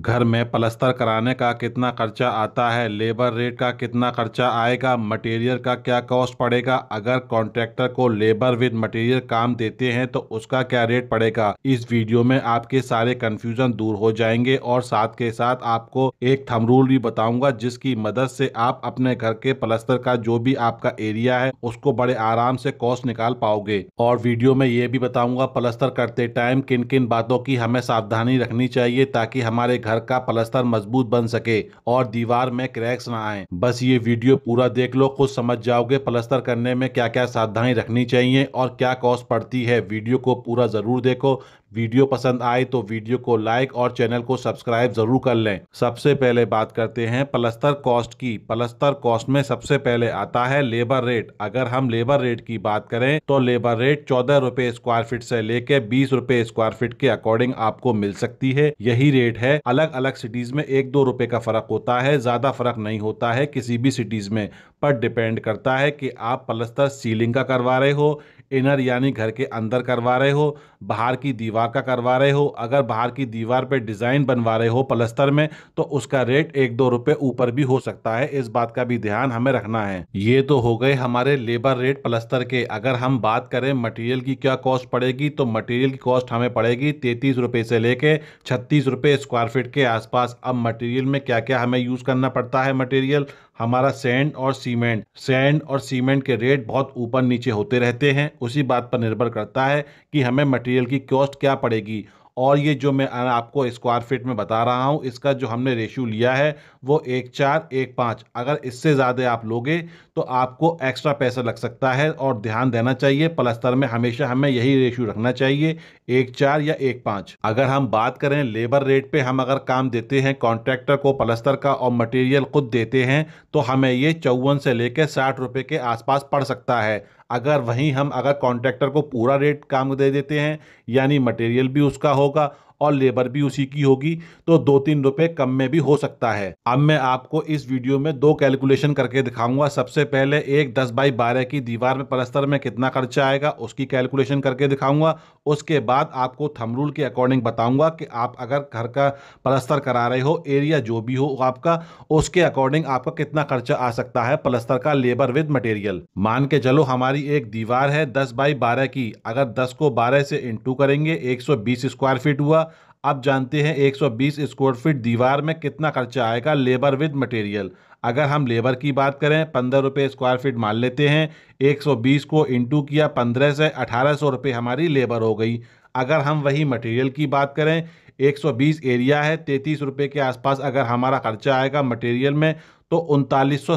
घर में पलस्तर कराने का कितना खर्चा आता है लेबर रेट का कितना खर्चा आएगा मटेरियल का क्या कॉस्ट पड़ेगा अगर कॉन्ट्रैक्टर को लेबर विद मटेरियल काम देते हैं तो उसका क्या रेट पड़ेगा इस वीडियो में आपके सारे कंफ्यूजन दूर हो जाएंगे और साथ के साथ आपको एक थमरूल भी बताऊंगा जिसकी मदद से आप अपने घर के पलस्तर का जो भी आपका एरिया है उसको बड़े आराम से कॉस्ट निकाल पाओगे और वीडियो में ये भी बताऊंगा पलस्तर करते टाइम किन किन बातों की हमें सावधानी रखनी चाहिए ताकि हमारे घर का पलस्तर मजबूत बन सके और दीवार में क्रैक्स ना आए बस ये वीडियो पूरा देख लो खुद समझ जाओगे पलस्तर करने में क्या क्या सावधानी रखनी चाहिए और क्या कॉस्ट पड़ती है वीडियो को पूरा जरूर देखो वीडियो पसंद आए तो वीडियो को लाइक और चैनल को सब्सक्राइब जरूर कर लें सबसे पहले बात करते हैं प्लस्तर कॉस्ट की प्लस्तर कॉस्ट में सबसे पहले आता है लेबर रेट अगर हम लेबर रेट की बात करें तो लेबर रेट चौदह रूपए स्क्वायर फीट से लेकर बीस रूपए स्क्वायर फीट के अकॉर्डिंग आपको मिल सकती है यही रेट है अलग अलग सिटीज में एक दो रूपए का फर्क होता है ज्यादा फर्क नहीं होता है किसी भी सिटीज में पर डिपेंड करता है की आप प्लस्तर सीलिंग का करवा रहे हो इनर यानी घर के अंदर करवा रहे हो बाहर की दीवार का करवा रहे हो अगर बाहर की दीवार पे डिज़ाइन बनवा रहे हो पलस्तर में तो उसका रेट एक दो रुपए ऊपर भी हो सकता है इस बात का भी ध्यान हमें रखना है ये तो हो गए हमारे लेबर रेट पलस्तर के अगर हम बात करें मटेरियल की क्या कॉस्ट पड़ेगी तो मटेरियल की कॉस्ट हमें पड़ेगी तैतीस रुपये से लेके छत्तीस रुपये स्क्वायर फिट के आसपास अब मटेरियल में क्या क्या हमें यूज़ करना पड़ता है मटेरियल हमारा सैंड और सीमेंट सैंड और सीमेंट के रेट बहुत ऊपर नीचे होते रहते हैं उसी बात पर निर्भर करता है कि हमें मटेरियल की कॉस्ट क्या पड़ेगी और ये जो मैं आपको स्क्वायर फीट में बता रहा हूँ इसका जो हमने रेशियो लिया है वो एक चार एक पाँच अगर इससे ज़्यादा आप लोगे तो आपको एक्स्ट्रा पैसा लग सकता है और ध्यान देना चाहिए प्लस्तर में हमेशा हमें यही रेशियो रखना चाहिए एक चार या एक पाँच अगर हम बात करें लेबर रेट पर हम अगर काम देते हैं कॉन्ट्रैक्टर को प्लस्तर का और मटेरियल खुद देते हैं तो हमें ये चौवन से लेकर साठ रुपये के आसपास पड़ सकता है अगर वहीं हम अगर कॉन्ट्रैक्टर को पूरा रेट काम दे देते हैं यानी मटेरियल भी उसका होगा और लेबर भी उसी की होगी तो दो तीन रुपए कम में भी हो सकता है अब मैं आपको इस वीडियो में दो कैलकुलेशन करके दिखाऊंगा सबसे पहले एक दस बाई बारह की दीवार में पलस्तर में कितना खर्चा आएगा उसकी कैलकुलेशन करके दिखाऊंगा उसके बाद आपको थम रूल के अकॉर्डिंग बताऊंगा कि आप अगर घर का पलस्तर करा रहे हो एरिया जो भी हो आपका उसके अकॉर्डिंग आपका कितना खर्चा आ सकता है पलस्तर का लेबर विद मटेरियल मान के चलो हमारी एक दीवार है दस बाई बारह की अगर दस को बारह से इंटू करेंगे एक स्क्वायर फीट हुआ अब जानते हैं 120 स्क्वायर फीट दीवार में कितना खर्चा आएगा लेबर विद मटेरियल अगर हम लेबर की बात करें पंद्रह रुपये स्क्वायर फीट मान लेते हैं 120 को इंटू किया पंद्रह से अठारह सौ रुपये हमारी लेबर हो गई अगर हम वही मटेरियल की बात करें 120 एरिया है तैंतीस रुपये के आसपास अगर हमारा खर्चा आएगा मटेरियल में तो उनतालीस सौ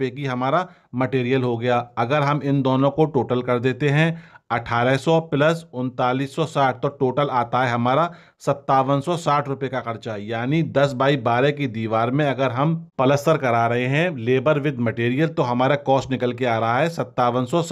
की हमारा मटेरियल हो गया अगर हम इन दोनों को टोटल कर देते हैं 1800 प्लस उनतालीस तो टोटल आता है हमारा सत्तावन सौ का खर्चा यानी 10 बाई 12 की दीवार में अगर हम प्लस्तर करा रहे हैं लेबर विद मटेरियल तो हमारा कॉस्ट निकल के आ रहा है सत्तावन सौ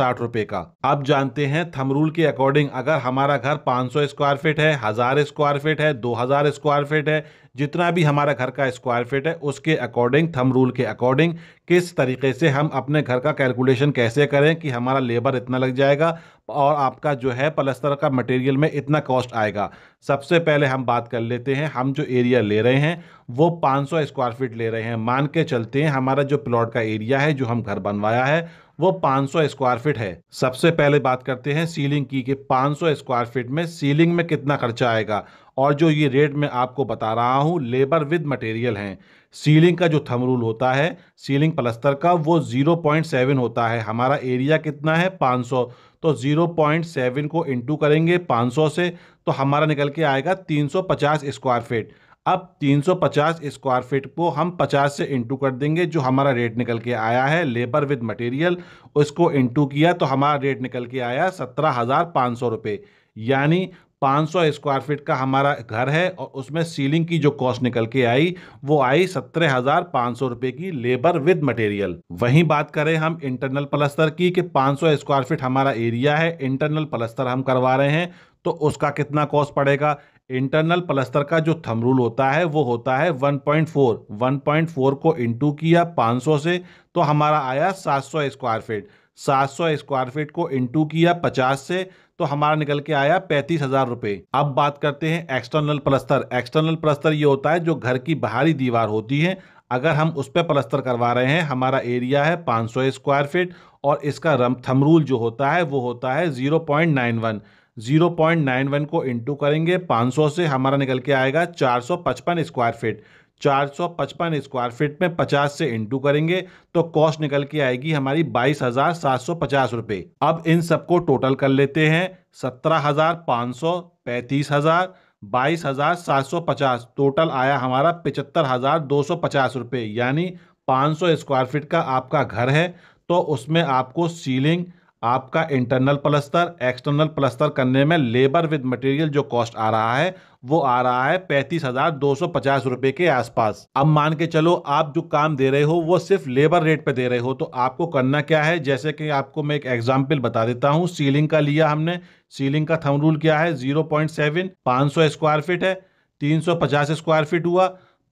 का अब जानते हैं थम रूल के अकॉर्डिंग अगर हमारा घर 500 स्क्वायर फीट है हजार स्क्वायर फीट है 2000 स्क्वायर फीट है जितना भी हमारा घर का स्क्वायर फीट है उसके अकॉर्डिंग थम रूल के अकॉर्डिंग किस तरीके से हम अपने घर का कैलकुलेशन कैसे करें कि हमारा लेबर इतना लग जाएगा और आपका जो है पलस्तर का मटेरियल में इतना कॉस्ट आएगा सबसे पहले हम बात कर लेते हैं हम जो एरिया ले रहे हैं वो 500 स्क्वायर फीट ले रहे हैं मान के चलते हैं हमारा जो प्लॉट का एरिया है जो हम घर बनवाया है वो 500 स्क्वायर फीट है सबसे पहले बात करते हैं सीलिंग की कि 500 स्क्वायर फीट में सीलिंग में कितना खर्चा आएगा और जो ये रेट मैं आपको बता रहा हूँ लेबर विद मटेरियल हैं सीलिंग का जो थम रूल होता है सीलिंग प्लस्तर का वो ज़ीरो पॉइंट सेवन होता है हमारा एरिया कितना है पाँच सौ तो ज़ीरो पॉइंट सेवन को इंटू करेंगे पाँच सौ से तो हमारा निकल के आएगा तीन सौ पचास स्क्वायर फीट अब 350 स्क्वायर फीट को हम 50 से इंटू कर देंगे जो हमारा रेट निकल के आया है लेबर विद मटेरियल उसको इंटू किया तो हमारा रेट निकल के आया सत्रह हज़ार पाँच सौ रुपये यानी 500 स्क्वायर फीट का हमारा घर है और उसमें सीलिंग की जो कॉस्ट निकल के आई वो आई सत्रह हजार पाँच सौ रुपए की लेबर विद मटेरियल वहीं बात करें हम इंटरनल प्लस्तर की कि 500 स्क्वायर फीट हमारा एरिया है इंटरनल प्लस्तर हम करवा रहे हैं तो उसका कितना कॉस्ट पड़ेगा इंटरनल प्लस्तर का जो थम रूल होता है वो होता है 1.4 1.4 को इंटू किया 500 से तो हमारा आया 700 स्क्वायर फीट सात सौ स्क्वायर फीट को इंटू किया पचास से तो हमारा निकल के आया पैंतीस हजार रुपए अब बात करते हैं एक्सटर्नल प्लस्तर एक्सटर्नल प्लस्तर ये होता है जो घर की बाहरी दीवार होती है अगर हम उस पर प्लस्तर करवा रहे हैं हमारा एरिया है 500 स्क्वायर फीट और इसका रम थमरूल जो होता है वो होता है 0.91 0.91 को इंटू करेंगे 500 से हमारा निकल के आएगा 455 स्क्वायर फीट 455 स्क्वायर फीट में 50 से इंटू करेंगे तो कॉस्ट निकल के आएगी हमारी बाईस हजार सात सौ पचास रुपये अब इन सबको टोटल कर लेते हैं सत्रह हजार पाँच सौ पैंतीस हजार बाईस हजार सात सौ पचास टोटल आया हमारा पिचहत्तर हजार दो सौ पचास रुपये यानी पाँच सौ स्क्वायर फीट का आपका घर है तो उसमें आपको सीलिंग आपका इंटरनल प्लस्तर एक्सटर्नल प्लस्तर करने में लेबर विद मटेरियल जो कॉस्ट आ रहा है वो आ रहा है पैंतीस हजार दो सौ पचास रुपए के आसपास अब मान के चलो आप जो काम दे रहे हो वो सिर्फ लेबर रेट पे दे रहे हो तो आपको करना क्या है जैसे कि आपको मैं एक एग्जाम्पल बता देता हूँ सीलिंग का लिया हमने सीलिंग का थम रूल क्या है जीरो पॉइंट सेवन सौ स्क्वायर फिट है तीन सौ पचास स्क्वायर फिट हुआ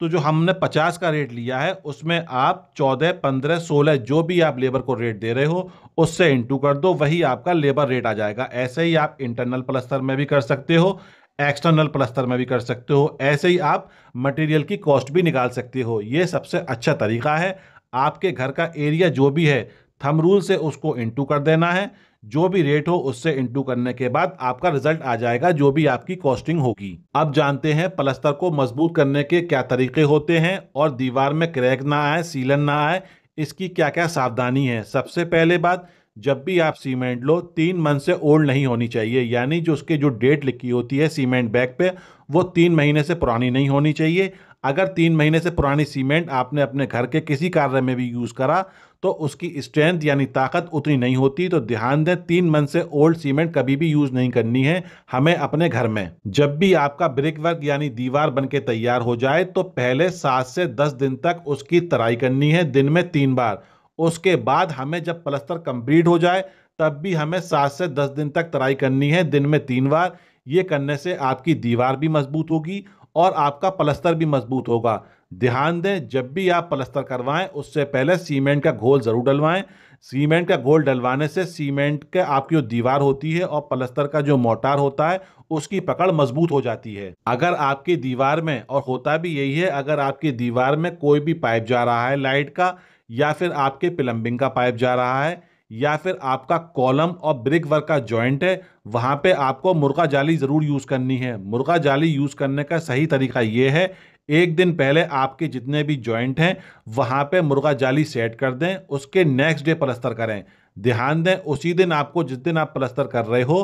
तो जो हमने पचास का रेट लिया है उसमें आप चौदह पंद्रह सोलह जो भी आप लेबर को रेट दे रहे हो उससे इंटू कर दो वही आपका लेबर रेट आ जाएगा ऐसे ही आप इंटरनल प्लस्तर में भी कर सकते हो एक्सटर्नल प्लस्तर में भी कर सकते हो ऐसे ही आप मटेरियल की कॉस्ट भी निकाल सकते हो ये सबसे अच्छा तरीका है आपके घर का एरिया जो भी है थम रूल से उसको इंटू कर देना है जो भी रेट हो उससे इंटू करने के बाद आपका रिजल्ट आ जाएगा जो भी आपकी कॉस्टिंग होगी अब जानते हैं प्लस्तर को मजबूत करने के क्या तरीके होते हैं और दीवार में क्रैक ना आए सीलन ना आए इसकी क्या क्या सावधानी है सबसे पहले बात जब भी आप सीमेंट लो तीन मंथ से ओल्ड नहीं होनी चाहिए यानी जो उसके जो डेट लिखी होती है सीमेंट बैग पे वो तीन महीने से पुरानी नहीं होनी चाहिए अगर तीन महीने से पुरानी सीमेंट आपने अपने घर के किसी कार्य में भी यूज़ करा तो उसकी स्ट्रेंथ यानी ताकत उतनी नहीं होती तो ध्यान दें तीन मंथ से ओल्ड सीमेंट कभी भी यूज़ नहीं करनी है हमें अपने घर में जब भी आपका ब्रिक वर्क यानी दीवार बन के तैयार हो जाए तो पहले सात से दस दिन तक उसकी तराई करनी है दिन में तीन बार उसके बाद हमें जब प्लस्तर कंप्लीट हो जाए तब भी हमें सात से दस दिन तक तराई करनी है दिन में तीन बार ये करने से आपकी दीवार भी मजबूत होगी और आपका पलस्तर भी मजबूत होगा ध्यान दें जब भी आप पलस्तर करवाएं उससे पहले सीमेंट का घोल ज़रूर डलवाएं सीमेंट का घोल डलवाने से सीमेंट के आपकी जो दीवार होती है और पलस्तर का जो मोटार होता है उसकी पकड़ मजबूत हो जाती है अगर आपकी दीवार में और होता भी यही है अगर आपकी दीवार में कोई भी पाइप जा रहा है लाइट का या फिर आपके प्लम्बिंग का पाइप जा रहा है या फिर आपका कॉलम और ब्रिक वर्क का जॉइंट है वहाँ पे आपको मुर्गा जाली ज़रूर यूज़ करनी है मुर्गा जाली यूज़ करने का सही तरीका ये है एक दिन पहले आपके जितने भी जॉइंट हैं वहाँ पे मुर्गा जाली सेट कर दें उसके नेक्स्ट डे पलस्तर करें ध्यान दें उसी दिन आपको जिस दिन आप प्लस्तर कर रहे हो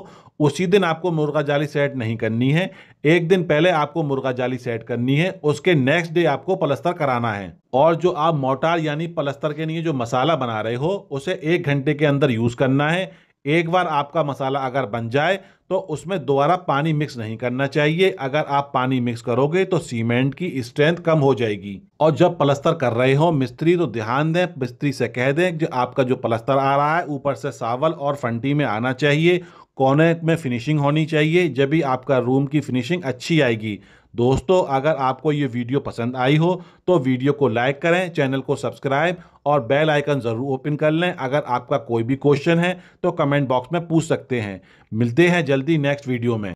उसी दिन आपको मुर्गा जाली सेट नहीं करनी है एक दिन पहले आपको मुर्गा जाली सेट करनी है उसके नेक्स्ट डे आपको प्लस्तर कराना है और जो आप मोटार यानी प्लस्तर के लिए जो मसाला बना रहे हो उसे एक घंटे के अंदर यूज़ करना है एक बार आपका मसाला अगर बन जाए तो उसमें दोबारा पानी मिक्स नहीं करना चाहिए अगर आप पानी मिक्स करोगे तो सीमेंट की स्ट्रेंथ कम हो जाएगी और जब पलस्तर कर रहे हो मिस्त्री तो ध्यान दें मिस्त्री से कह दें जो आपका जो पलस्तर आ रहा है ऊपर से सावल और फंटी में आना चाहिए कोने में फिनिशिंग होनी चाहिए जब भी आपका रूम की फिनिशिंग अच्छी आएगी दोस्तों अगर आपको ये वीडियो पसंद आई हो तो वीडियो को लाइक करें चैनल को सब्सक्राइब और बेल आइकन ज़रूर ओपन कर लें अगर आपका कोई भी क्वेश्चन है तो कमेंट बॉक्स में पूछ सकते हैं मिलते हैं जल्दी नेक्स्ट वीडियो में